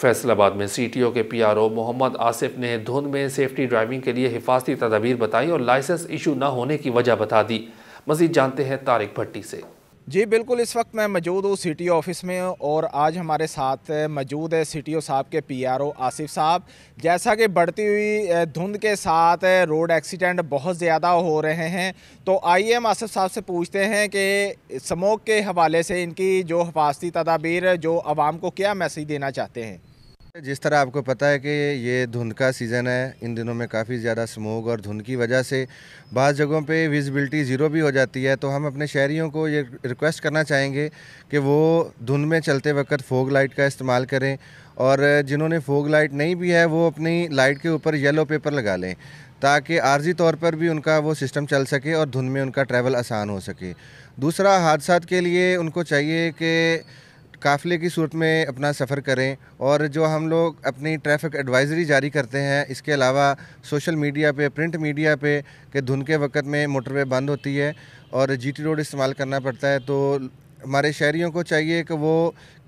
फैसलाबाद में सीटीओ के पीआरओ मोहम्मद आसिफ ने धुंध में सेफ्टी ड्राइविंग के लिए हिफाजती तदाबीर बताई और लाइसेंस इशू न होने की वजह बता दी मजीद जानते हैं तारिक भट्टी से जी बिल्कुल इस वक्त मैं मौजूद हूँ सी टी ऑफिस में और आज हमारे साथ मौजूद है सी टी ओ साहब के पी आर ओ आसिफ साहब जैसा कि बढ़ती हुई धुंध के साथ रोड एक्सीडेंट बहुत ज़्यादा हो रहे हैं तो आइए हम आसिफ साहब से पूछते हैं कि स्मोक के हवाले से इनकी जो हिफाजती तदाबीर जो आवाम को क्या मैसेज देना चाहते हैं जिस तरह आपको पता है कि ये धुंध का सीज़न है इन दिनों में काफ़ी ज़्यादा स्मोक और धुंध की वजह से बाज़ जगहों पे विजिबिलिटी ज़ीरो भी हो जाती है तो हम अपने शहरीों को ये रिक्वेस्ट करना चाहेंगे कि वो धुंध में चलते वक्त फोग लाइट का इस्तेमाल करें और जिन्होंने फोग लाइट नहीं भी है वो अपनी लाइट के ऊपर येलो पेपर लगा लें ताकि आर्जी तौर पर भी उनका वो सिस्टम चल सके और धुंध में उनका ट्रैवल आसान हो सके दूसरा हादसा के लिए उनको चाहिए कि काफ़िले की सूरत में अपना सफ़र करें और जो हम लोग अपनी ट्रैफिक एडवाइजरी जारी करते हैं इसके अलावा सोशल मीडिया पे प्रिंट मीडिया पे कि धुन के वक़्त में मोटरवे बंद होती है और जीटी रोड इस्तेमाल करना पड़ता है तो हमारे शहरीों को चाहिए कि वो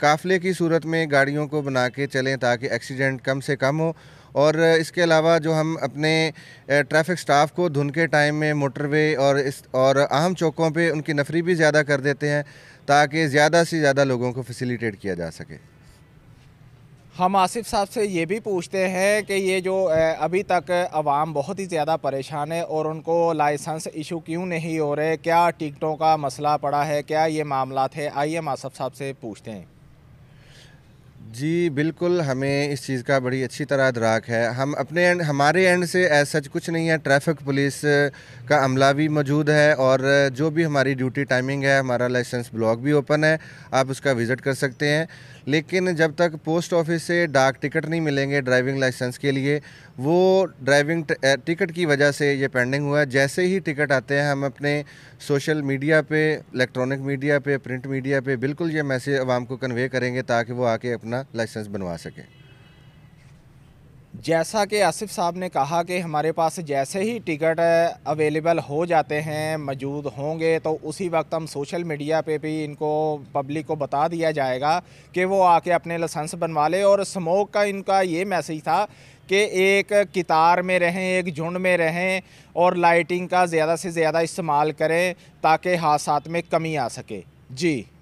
काफ़िले की सूरत में गाड़ियों को बना के चलें ताकि एक्सीडेंट कम से कम हो और इसके अलावा जो हम अपने ट्रैफिक स्टाफ को धुन के टाइम में मोटरवे और इस और अहम चौकों पे उनकी नफरी भी ज़्यादा कर देते हैं ताकि ज़्यादा से ज़्यादा लोगों को फैसिलिटेट किया जा सके हम आसिफ साहब से ये भी पूछते हैं कि ये जो अभी तक आवाम बहुत ही ज़्यादा परेशान है और उनको लाइसेंस इशू क्यों नहीं हो रहे क्या टिकटों का मसला पड़ा है क्या ये मामला थे आइए हम आसिफ साहब से पूछते हैं जी बिल्कुल हमें इस चीज़ का बड़ी अच्छी तरह दराक है हम अपने एंड हमारे एंड से ऐसा सच कुछ नहीं है ट्रैफिक पुलिस का अमला भी मौजूद है और जो भी हमारी ड्यूटी टाइमिंग है हमारा लाइसेंस ब्लॉक भी ओपन है आप उसका विज़िट कर सकते हैं लेकिन जब तक पोस्ट ऑफिस से डाक टिकट नहीं मिलेंगे ड्राइविंग लाइसेंस के लिए वो ड्राइविंग टिकट eh, की वजह से ये पेंडिंग हुआ है जैसे ही टिकट आते हैं हम अपने सोशल मीडिया पे इलेक्ट्रॉनिक मीडिया पे प्रिंट मीडिया पे बिल्कुल ये मैसेज आवाम को कन्वे करेंगे ताकि वो आके अपना अपना लाइसेंस बनवा सकें जैसा कि आसिफ साहब ने कहा कि हमारे पास जैसे ही टिकट अवेलेबल हो जाते हैं मौजूद होंगे तो उसी वक्त हम सोशल मीडिया पे भी इनको पब्लिक को बता दिया जाएगा कि वो आके अपने लाइसेंस बनवा ले और स्मोक का इनका ये मैसेज था कि एक कितार में रहें एक झुंड में रहें और लाइटिंग का ज़्यादा से ज़्यादा इस्तेमाल करें ताकि हादसा में कमी आ सके जी